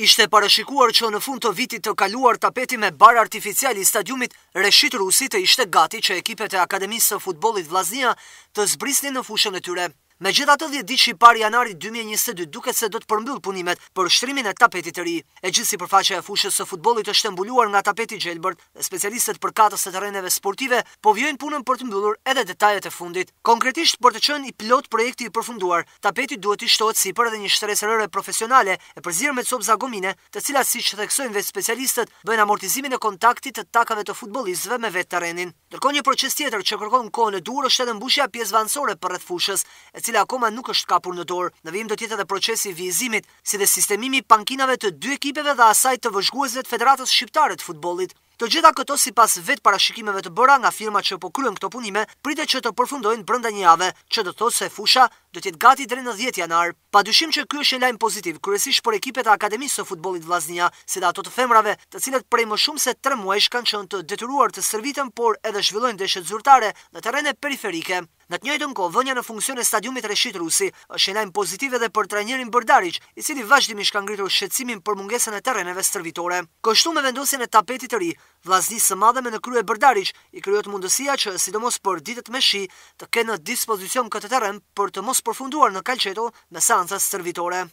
Ishte parashikuar që në fund të vitit të kaluar tapeti me bar artificial i stadiumit Reshit Rusi të ishte gati që ekipet e Akademisë të Futbolit Vlaznia të zbrisni në fushën e tyre. Me gjitha të dhjetë ditë që i parë janari 2022 duke se do të përmbyllë punimet për shtrimin e tapetit të ri. E gjithë si përfaqe e fushës së futbolit është të mbuluar nga tapeti gjelbërt, specialistët për katës të terenjeve sportive po vjojnë punën për të mbyllur edhe detajet e fundit. Konkretisht për të qënë i pilot projekti i përfunduar, tapeti duhet i shtotë si për edhe një shtres rëre profesionale e përzirë me copë zagomine të cilat si që theksojnë vetë specialistët bëjnë amortizimin e kontaktit të takave të futbolistëve me vetë terenin. Dërko një proces tjetër që kërkon kohën e durë është edhe mbushja pjesë vansore për rrëth fushës, e cila akoma nuk është kapur në dorë. Në vim do tjetë edhe procesi i vizimit, si dhe sistemimi pankinave të dy ekipeve dhe asaj të vëzhguesve të Federatës Shqiptare të futbolit. Të gjitha këto si pas vetë parashikimeve të bëra nga firma që po kryen këto punime, pritet që të përfundojnë brënda një jave, që do të thotë se fusha do tjetë gati dre në 10 janar. Pa dyshim që kjo është një lajmë pozitiv, kërësish për ekipet e akademisë të futbolit vlaznia, si da ato të femrave, të cilet prej më shumë se tre muesh kanë qënë të detyruar të servitem, por edhe shvillojnë deshet zurtare në terene periferike. Në të njëjtën kohë, vënia në funksion e stadiumit Reshit Rusi është një lajm pozitiv edhe për trajnerin Bërdarić, i cili vazhdimisht ka ngritur shqetësimin për mungesën e terreneve stërvitore. Kështu me vendosin e tapetit të ri, vllazni së madhe me në krye Bërdariç i kryot mundësia që sidomos për ditët me shi të kenë dispozicion këtë terren për të mos përfunduar në kalçeto me seancat servitore.